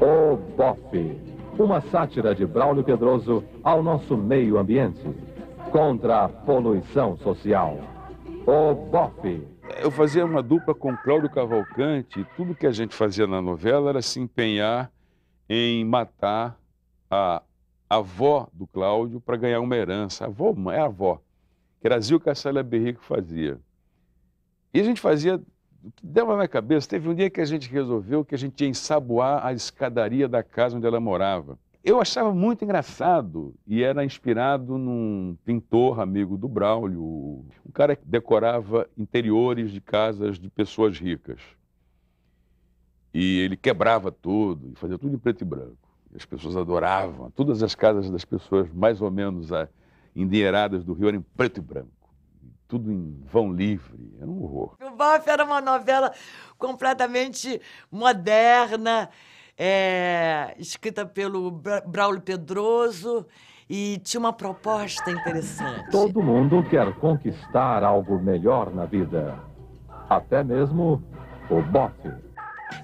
O Bofe, uma sátira de Braulio Pedroso ao nosso meio ambiente, contra a poluição social. O Bofe. Eu fazia uma dupla com Cláudio Cavalcante e tudo que a gente fazia na novela era se empenhar em matar a avó do Cláudio para ganhar uma herança. A avó é a avó, que era Zil Cassalha Berrico fazia. E a gente fazia o que dava na minha cabeça, teve um dia que a gente resolveu que a gente ia ensaboar a escadaria da casa onde ela morava. Eu achava muito engraçado e era inspirado num pintor amigo do Braulio, um cara que decorava interiores de casas de pessoas ricas. E ele quebrava tudo e fazia tudo em preto e branco. E as pessoas adoravam. Todas as casas das pessoas mais ou menos endinheiradas do Rio eram em preto e branco tudo em vão livre. é um horror. O Boff era uma novela completamente moderna, é, escrita pelo Bra Braulio Pedroso e tinha uma proposta interessante. Todo mundo quer conquistar algo melhor na vida, até mesmo o Boff.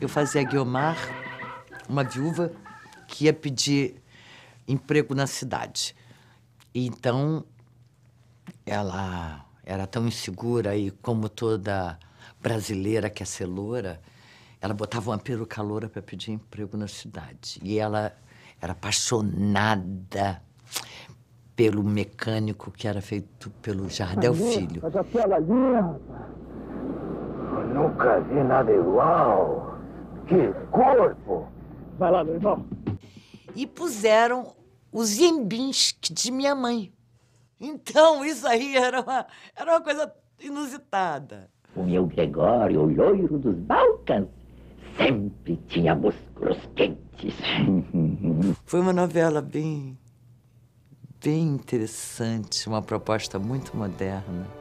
Eu fazia Guiomar, uma viúva que ia pedir emprego na cidade. Então, ela era tão insegura e como toda brasileira que é celoura, ela botava uma peruca loura para pedir emprego na cidade. E ela era apaixonada pelo mecânico que era feito pelo Jardel é, Filho. Mas aquela linha, nunca vi nada igual. Que corpo! Vai lá, meu irmão. E puseram os imbins de minha mãe. Então, isso aí era uma, era uma coisa inusitada. O meu Gregório, o loiro dos Balcãs, sempre tinha músculos quentes. Foi uma novela bem, bem interessante, uma proposta muito moderna.